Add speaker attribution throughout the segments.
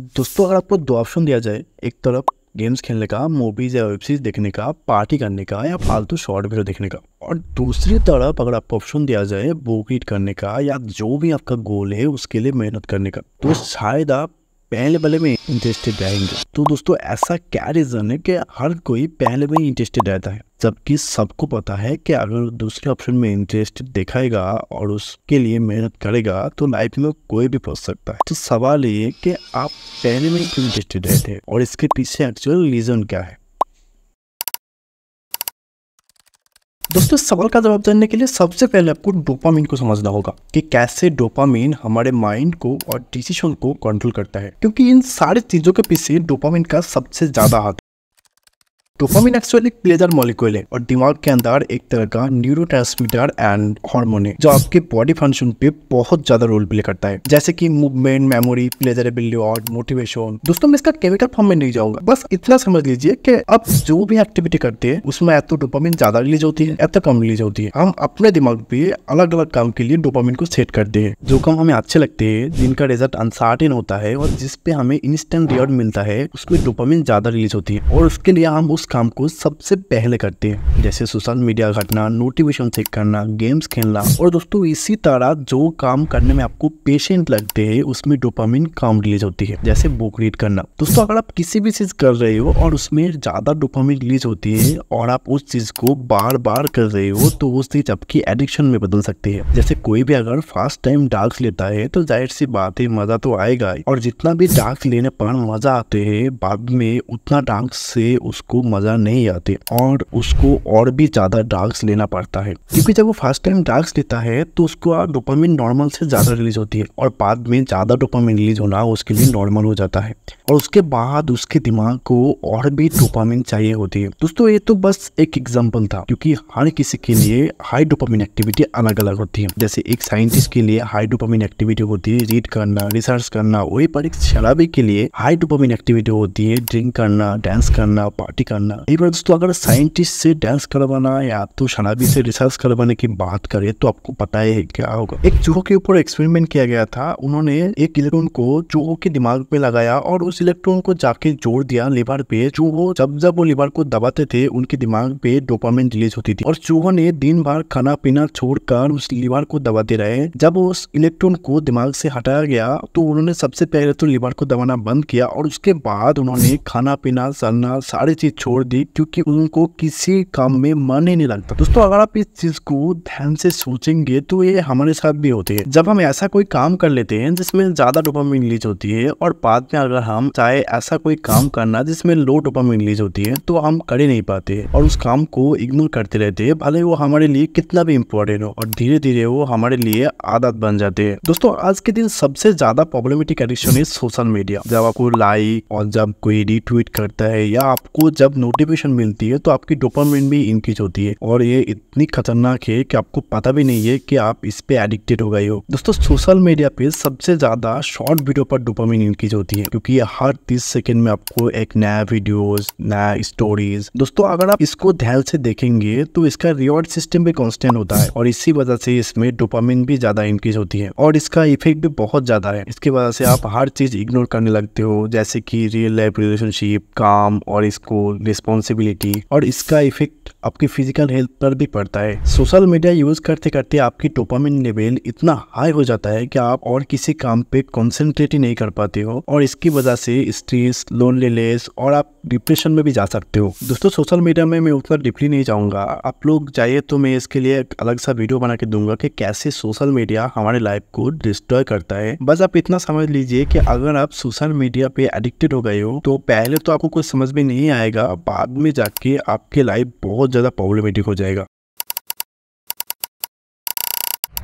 Speaker 1: दोस्तों अगर आपको दो ऑप्शन दिया जाए एक तरफ गेम्स खेलने का मूवीज़ या वेब सीरीज देखने का पार्टी करने का या फालतू शॉर्ट वीडियो देखने का और दूसरी तरफ अगर आपको ऑप्शन दिया जाए बुक रीड करने का या जो भी आपका गोल है उसके लिए मेहनत करने का तो शायद आप पहले पहले में इंटरेस्टेड रहेंगे तो दोस्तों ऐसा क्या रीज़न है कि हर कोई पहले में इंटरेस्टेड रहता है जबकि सबको पता है कि अगर दूसरे ऑप्शन में इंटरेस्ट दिखाएगा और उसके लिए मेहनत करेगा तो लाइफ में कोई भी पहुंच सकता है तो सवाल ये कि आप पहले में क्यों इंटरेस्टेड रहते हैं और इसके पीछे एक्चुअल रीज़न क्या है दोस्तों सवाल का जवाब देने के लिए सबसे पहले आपको डोपामीन को समझना होगा कि कैसे डोपामीन हमारे माइंड को और डिसीजन को कंट्रोल करता है क्योंकि इन सारी चीज़ों के पीछे डोपामीन का सबसे ज़्यादा हाथ डोपामिन एक्चुअली प्लेजर मॉलिक्यूल है और दिमाग के अंदर एक तरह का न्यूरो एंड हार्मोन है जो आपके बॉडी फंक्शन पे बहुत ज्यादा रोल प्ले करता है जैसे कि मूवमेंट मेमोरी प्लेजर और मोटिवेशन दोस्तों मैं इसका केमिकल फॉर्म में नहीं जाऊंगा बस इतना समझ लीजिए कि आप जो भी एक्टिविटी करते हैं उसमें या तो डोपामिन ज्यादा रिलीज होती है या तो कम रिलीज होती है हम अपने दिमाग पे अलग अलग काम के लिए डोपामिन को सेट करते हैं जो काम हमें अच्छे लगते हैं जिनका रिजल्ट अनसर्टेन होता है और जिसपे हमें इंस्टेंट रिवॉर्ड मिलता है उसमें डोपामिन ज्यादा रिलीज होती है और उसके लिए हम उस काम को सबसे पहले करते हैं जैसे सोशल मीडिया घटना नोटिफिकेशन चेक करना गेम्स खेलना और दोस्तों इसी तरह जो काम करने में आपको पेशेंट लगते हैं उसमें डोपामिन काम रिलीज होती है जैसे बुक रीड करना दोस्तों अगर आप किसी भी चीज कर रहे हो और उसमें ज्यादा डोपामिन रिलीज होती है और आप उस चीज को बार बार कर रहे हो तो वो चीज आपकी एडिक्शन में बदल सकती है जैसे कोई भी अगर फर्स्ट टाइम डार्क लेता है तो जाहिर सी बात है मजा तो आएगा और जितना भी डार्क लेने पर मजा आते हैं बाद में उतना ड्रग्स से उसको मज़ा नहीं आती और उसको और भी ज़्यादा ड्रग्स लेना पड़ता है क्योंकि जब वो फर्स्ट टाइम ड्रग्स लेता है तो उसको डोपामिन नॉर्मल से ज़्यादा रिलीज होती है और बाद में ज़्यादा डोपामिन रिलीज होना उसके लिए नॉर्मल हो जाता है और उसके बाद उसके दिमाग को और भी डोपामिन चाहिए होती है दोस्तों ये तो बस एक एग्जाम्पल था क्योंकि हर किसी के लिए हाई डोपामिन एक्टिविटी अलग अलग होती है जैसे एक साइंटिस्ट के लिए हाई डोपामिन एक्टिविटी होती है रीड करना रिसर्च करना वही पर एक शराबी के लिए हाई डोपामिन एक्टिविटी होती है ड्रिंक करना डांस करना पार्टी करना करना एक बार दोस्तों अगर साइंटिस्ट से डांस करवाना या तो शराबी से रिसर्च करवाने की बात करे तो आपको पता है क्या होगा एक चूहो के ऊपर एक्सपेरिमेंट किया गया था उन्होंने एक इलेक्ट्रॉन को चूहो के दिमाग पे लगाया और उस इलेक्ट्रॉन को जाके जोड़ दिया लिवर पे चूहो जब जब वो लिवर को दबाते थे उनके दिमाग पे डोपामिन रिलीज होती थी और चूहो ने दिन भर खाना पीना छोड़कर उस लिवर को दबाते रहे जब उस इलेक्ट्रॉन को दिमाग से हटाया गया तो उन्होंने सबसे पहले तो लिवर को दबाना बंद किया और उसके बाद उन्होंने खाना पीना सड़ना सारी चीज छोड़ छोड़ दी क्योंकि उनको किसी काम में मन ही नहीं लगता दोस्तों अगर आप इस चीज को ध्यान से सोचेंगे तो ये हमारे साथ भी होती है जब हम ऐसा कोई काम कर लेते हैं जिसमें ज्यादा डोपामिन रिलीज होती है और बाद में अगर हम चाहे ऐसा कोई काम करना जिसमें लो डोपामिन रिलीज होती है तो हम कर ही नहीं पाते और उस काम को इग्नोर करते रहते हैं भले वो हमारे लिए कितना भी इम्पोर्टेंट हो और धीरे धीरे वो हमारे लिए आदत बन जाते है दोस्तों आज के दिन सबसे ज्यादा प्रॉब्लमेटिक एडिक्शन है सोशल मीडिया जब आपको लाइक और जब कोई रिट्वीट करता है या आपको जब नोटिफिकेशन मिलती है तो आपकी डोपामाइन भी इंक्रीज होती है और ये इतनी खतरनाक है कि आपको पता भी नहीं है कि आप इस पे एडिक्टेड हो गए हो दोस्तों सोशल मीडिया पे सबसे ज्यादा शॉर्ट वीडियो पर डोपामाइन इंक्रीज होती है क्योंकि हर तीस सेकेंड में आपको एक नया वीडियो नया स्टोरीज दोस्तों अगर आप इसको ध्यान से देखेंगे तो इसका रिवॉर्ड सिस्टम भी कॉन्स्टेंट होता है और इसी वजह से इसमें डोपामिन भी ज्यादा इंक्रीज होती है और इसका इफेक्ट भी बहुत ज्यादा है इसकी वजह से आप हर चीज इग्नोर करने लगते हो जैसे कि रियल लाइफ रिलेशनशिप काम और स्कूल रिस्पॉन्सिबिलिटी और इसका इफेक्ट आपकी फिजिकल हेल्थ पर भी पड़ता है सोशल मीडिया यूज करते करते आपकी टोपामिन लेवल इतना हाई हो जाता है कि आप और किसी काम पे कॉन्सेंट्रेट ही नहीं कर पाते हो और इसकी वजह से स्ट्रेस लोनलीनेस और आप डिप्रेशन में भी जा सकते हो दोस्तों सोशल मीडिया में मैं उतना डिपली नहीं जाऊंगा आप लोग जाइए तो मैं इसके लिए एक अलग सा वीडियो बना के दूंगा की कैसे सोशल मीडिया हमारे लाइफ को डिस्ट्रॉय करता है बस आप इतना समझ लीजिए की अगर आप सोशल मीडिया पे एडिक्टेड हो गए हो तो पहले तो आपको कुछ समझ में नहीं आएगा बाद में जाके आपके लाइफ बहुत ज़्यादा प्रॉब्लमेटिक हो जाएगा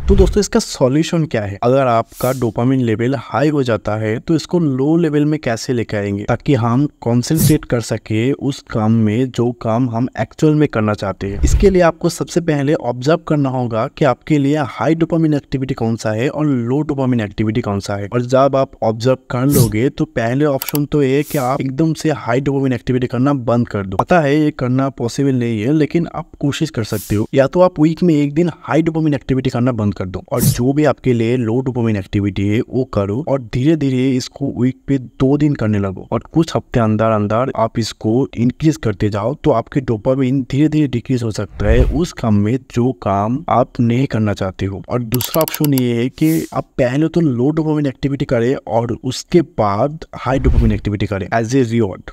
Speaker 1: तो दोस्तों इसका सॉल्यूशन क्या है अगर आपका डोपामिन लेवल हाई हो जाता है तो इसको लो लेवल में कैसे लेकर आएंगे ताकि हम कॉन्सेंट्रेट कर सके उस काम में जो काम हम एक्चुअल में करना चाहते हैं इसके लिए आपको सबसे पहले ऑब्जर्व करना होगा कि आपके लिए हाई डोपामिन एक्टिविटी कौन सा है और लो डोपामिन एक्टिविटी कौन सा है और जब आप ऑब्जर्व कर लोगे तो पहले ऑप्शन तो ये की आप एकदम से हाई डोपामिन एक्टिविटी करना बंद कर दो पता है ये करना पॉसिबल नहीं है लेकिन आप कोशिश कर सकते हो या तो आप वीक में एक दिन हाई डोपामिन एक्टिविटी करना बंद बंद कर दो और जो भी आपके लिए लो डोपोमिन एक्टिविटी है वो करो और धीरे धीरे इसको वीक पे दो दिन करने लगो और कुछ हफ्ते अंदर अंदर आप इसको इंक्रीज करते जाओ तो आपके डोपोमिन धीरे धीरे डिक्रीज हो सकता है उस काम में जो काम आप नहीं करना चाहते हो और दूसरा ऑप्शन ये है कि आप पहले तो लो डोपोमिन एक्टिविटी करें और उसके बाद हाई डोपोमिन एक्टिविटी करें एज ए रिवॉर्ड